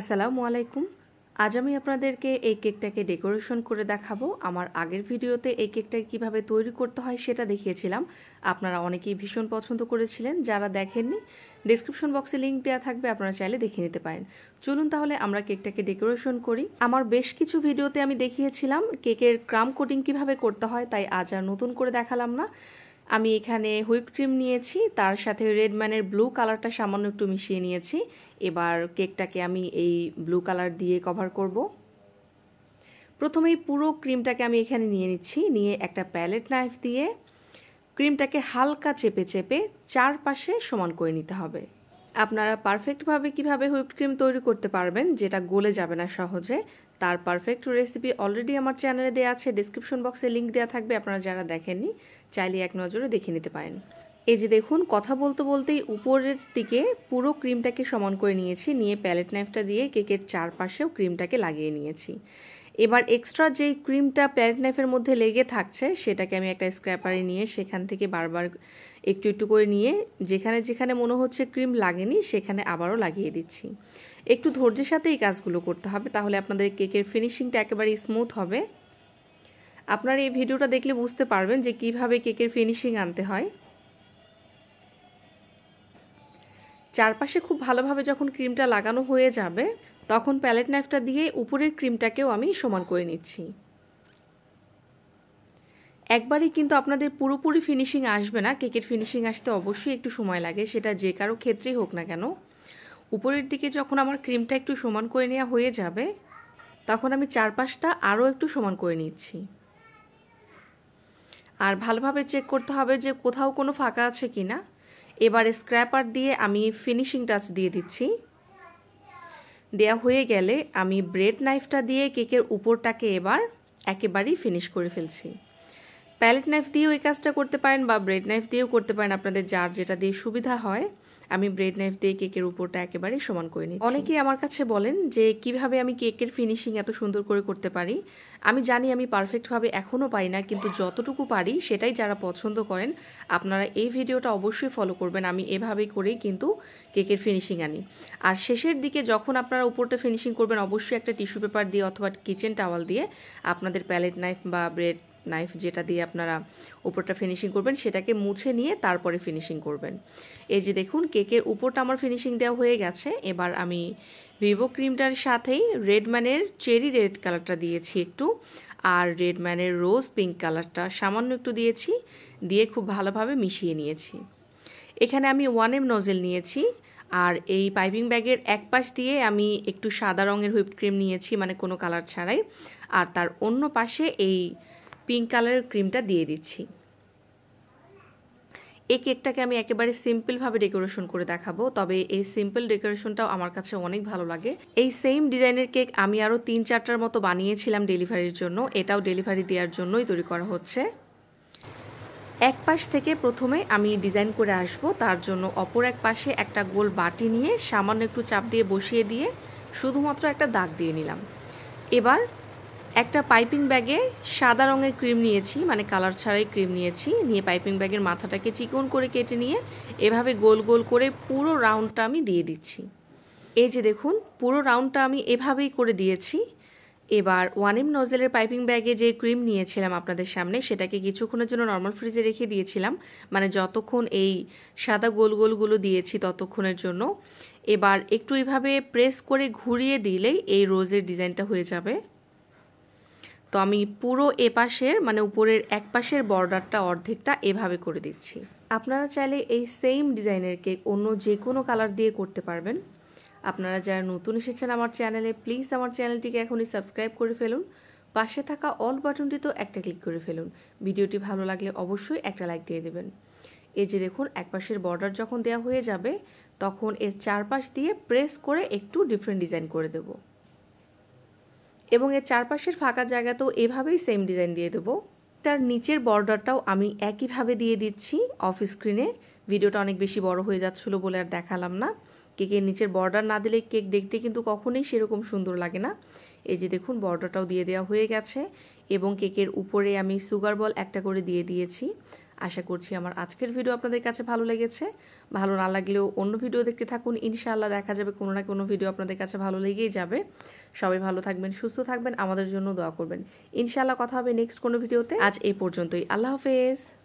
আসসালামু আলাইকুম আজ আমি আপনাদেরকে এই কেকটাকে ডেকোরেশন করে দেখাবো আমার আগের ভিডিওতে এই কেকটা কিভাবে তৈরি করতে হয় সেটা দেখিয়েছিলাম আপনারা অনেকেই ভীষণ পছন্দ করেছিলেন যারা দেখেননি ডিসক্রিপশন বক্সে লিঙ্ক দেওয়া থাকবে আপনারা চাইলে দেখে নিতে পারেন চলুন তাহলে আমরা কেকটাকে ডেকোরেশন করি আমার বেশ কিছু ভিডিওতে আমি দেখিয়েছিলাম কেকের ক্রাম কোটিং কিভাবে করতে হয় তাই আজ আর নতুন করে দেখালাম না আমি এখানে হুইপ ক্রিম নিয়েছি তার সাথে রেডম্যানের ব্লু কালারটা সামান্য একটু মিশিয়ে নিয়েছি এবার কেকটাকে আমি এই ব্লু কালার দিয়ে কভার করব প্রথমেই পুরো ক্রিমটাকে আমি এখানে নিয়ে নিচ্ছি নিয়ে একটা প্যালেট নাইফ দিয়ে ক্রিমটাকে হালকা চেপে চেপে চারপাশে সমান করে নিতে হবে আপনারা পারফেক্টভাবে কিভাবে হুইপ ক্রিম তৈরি করতে পারবেন যেটা গলে যাবে না সহজে তার পারফেক্ট রেসিপি অলরেডি আমার চ্যানেলে দেওয়া আছে ডিসক্রিপশন বক্সে লিঙ্ক দেওয়া থাকবে আপনারা যারা দেখেননি চাইলে এক নজরে দেখে নিতে পারেন এই যে দেখুন কথা বলতে বলতেই উপরের দিকে পুরো ক্রিমটাকে সমান করে নিয়েছি নিয়ে প্যালেট নাইফটা দিয়ে কেকের চারপাশেও ক্রিমটাকে লাগিয়ে নিয়েছি এবার এক্সট্রা যেই ক্রিমটা প্যালেট নাইফের মধ্যে লেগে থাকছে সেটাকে আমি একটা স্ক্র্যাপারে নিয়ে সেখান থেকে বারবার একটু একটু করে নিয়ে যেখানে যেখানে মনে হচ্ছে ক্রিম লাগেনি সেখানে আবারও লাগিয়ে দিচ্ছি একটু ধৈর্যের সাথে এই কাজগুলো করতে হবে তাহলে আপনাদের কেকের ফিনিশিংটা একেবারে স্মুথ হবে আপনার এই ভিডিওটা দেখলে বুঝতে পারবেন যে কিভাবে কেকের ফিনিশিং আনতে হয় চারপাশে খুব ভালোভাবে যখন ক্রিমটা লাগানো হয়ে যাবে তখন প্যালেট নাইফটা দিয়ে উপরের ক্রিমটাকেও আমি সমান করে নিচ্ছি একবারই কিন্তু আপনাদের পুরোপুরি ফিনিশিং আসবে না কেকের ফিনিশিং আসতে অবশ্যই একটু সময় লাগে সেটা যে কারো ক্ষেত্রেই হোক না কেন উপরের দিকে যখন আমার ক্রিমটা একটু সমান করে নেওয়া হয়ে যাবে তখন আমি চারপাশটা আরও একটু সমান করে নিচ্ছি আর ভালোভাবে চেক করতে হবে যে কোথাও কোনো ফাঁকা আছে কি না এবার স্ক্র্যাপার দিয়ে আমি ফিনিশিং টাচ দিয়ে দিচ্ছি দেয়া হয়ে গেলে আমি ব্রেড নাইফটা দিয়ে কেকের উপরটাকে এবার একেবারেই ফিনিশ করে ফেলছি প্যালেট নাইফ দিয়েও এই কাজটা করতে পারেন বা ব্রেড নাইফ দিয়েও করতে পারেন আপনাদের যার যেটা দিয়ে সুবিধা হয় আমি ব্রেড নাইফ দিয়ে কেকের উপরটা একেবারে সমান করে নিই অনেকেই আমার কাছে বলেন যে কিভাবে আমি কেকের ফিনিশিং এত সুন্দর করে করতে পারি আমি জানি আমি পারফেক্টভাবে এখনও পাই না কিন্তু যতটুকু পারি সেটাই যারা পছন্দ করেন আপনারা এই ভিডিওটা অবশ্যই ফলো করবেন আমি এভাবে করেই কিন্তু কেকের ফিনিশিং আনি আর শেষের দিকে যখন আপনারা উপরটা ফিনিশিং করবেন অবশ্যই একটা টিস্যু পেপার দিয়ে অথবা কিচেন টাওয়াল দিয়ে আপনাদের প্যালেট নাইফ বা ব্রেড নাইফ যেটা দিয়ে আপনারা উপরটা ফিনিশিং করবেন সেটাকে মুছে নিয়ে তারপরে ফিনিশিং করবেন এই যে দেখুন কেকের উপরটা আমার ফিনিশিং দেওয়া হয়ে গেছে এবার আমি ভিভো ক্রিমটার সাথেই রেডম্যানের চেরি রেড কালারটা দিয়েছি একটু আর রেডম্যানের রোজ পিঙ্ক কালারটা সামান্য একটু দিয়েছি দিয়ে খুব ভালোভাবে মিশিয়ে নিয়েছি এখানে আমি ওয়ান এম নজেল নিয়েছি আর এই পাইপিং ব্যাগের এক পাশ দিয়ে আমি একটু সাদা রঙের হুইপ ক্রিম নিয়েছি মানে কোনো কালার ছাড়াই আর তার অন্য পাশে এই পিঙ্ক কালারের ক্রিমটা দিয়ে দিচ্ছি এই কেকটাকে আমি একেবারে সিম্পলভাবে ডেকোরেশন করে দেখাবো তবে এই সিম্পল ডেকোরেশনটাও আমার কাছে অনেক ভালো লাগে এই সেম ডিজাইনের কেক আমি আরও তিন চারটার মতো বানিয়েছিলাম ডেলিভারির জন্য এটাও ডেলিভারি দেওয়ার জন্যই তৈরি করা হচ্ছে এক পাশ থেকে প্রথমে আমি ডিজাইন করে আসব তার জন্য অপর এক পাশে একটা গোল বাটি নিয়ে সামান্য একটু চাপ দিয়ে বসিয়ে দিয়ে শুধুমাত্র একটা দাগ দিয়ে নিলাম এবার একটা পাইপিং ব্যাগে সাদা রঙের ক্রিম নিয়েছি মানে কালার ছাড়াই ক্রিম নিয়েছি নিয়ে পাইপিং ব্যাগের মাথাটাকে চিকন করে কেটে নিয়ে এভাবে গোল গোল করে পুরো রাউন্ডটা আমি দিয়ে দিচ্ছি এই যে দেখুন পুরো রাউন্ডটা আমি এভাবেই করে দিয়েছি এবার ওয়ান এম নজেলের পাইপিং ব্যাগে যে ক্রিম নিয়েছিলাম আপনাদের সামনে সেটাকে কিছুক্ষণের জন্য নর্মাল ফ্রিজে রেখে দিয়েছিলাম মানে যতক্ষণ এই সাদা গোল গোলগুলো দিয়েছি ততক্ষণের জন্য এবার একটু এইভাবে প্রেস করে ঘুরিয়ে দিলেই এই রোজের ডিজাইনটা হয়ে যাবে তো আমি পুরো এপাশের মানে উপরের এক পাশের বর্ডারটা অর্ধেকটা এভাবে করে দিচ্ছি আপনারা চাইলে এই সেম ডিজাইনের কেক অন্য যে কোনো কালার দিয়ে করতে পারবেন আপনারা যারা নতুন এসেছেন আমার চ্যানেলে প্লিজ আমার চ্যানেলটিকে এখনই সাবস্ক্রাইব করে ফেলুন পাশে থাকা অল বাটনটি তো একটা ক্লিক করে ফেলুন ভিডিওটি ভালো লাগলে অবশ্যই একটা লাইক দিয়ে দেবেন এই যে দেখুন একপাশের বর্ডার যখন দেওয়া হয়ে যাবে তখন এর চারপাশ দিয়ে প্রেস করে একটু ডিফারেন্ট ডিজাইন করে দেবো এবং এর চারপাশের ফাঁকা জায়গাতেও এভাবেই সেম ডিজাইন দিয়ে দেবো তার নিচের বর্ডারটাও আমি একইভাবে দিয়ে দিচ্ছি অফ স্ক্রিনে ভিডিওটা অনেক বেশি বড় হয়ে যাচ্ছিলো বলে আর দেখালাম না কেকের নিচের বর্ডার না দিলে কেক দেখতে কিন্তু কখনোই সেরকম সুন্দর লাগে না এই যে দেখুন বর্ডারটাও দিয়ে দেওয়া হয়ে গেছে এবং কেকের উপরে আমি সুগার বল একটা করে দিয়ে দিয়েছি আশা করছি আমার আজকের ভিডিও আপনাদের কাছে ভালো লেগেছে ভালো না লাগলেও অন্য ভিডিও দেখতে থাকুন ইনশাআল্লাহ দেখা যাবে কোনো না কোনো ভিডিও আপনাদের কাছে ভালো লেগেই যাবে সবাই ভালো থাকবেন সুস্থ থাকবেন আমাদের জন্য দোয়া করবেন ইনশাআল্লাহ কথা হবে নেক্সট কোনো ভিডিওতে আজ এই পর্যন্তই আল্লাহ হাফেজ